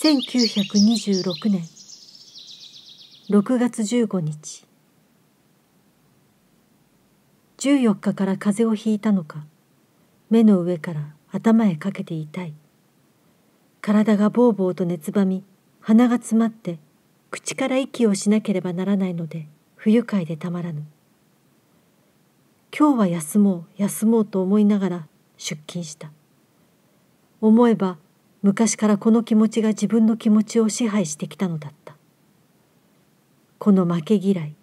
1926年6月15日14日から風邪をひいたのか目の上から頭へかけて痛い体がぼうぼうと熱ばみ鼻が詰まって口から息をしなければならないので不愉快でたまらぬ今日は休もう休もうと思いながら出勤した思えば昔からこの気持ちが自分の気持ちを支配してきたのだったこの負け嫌い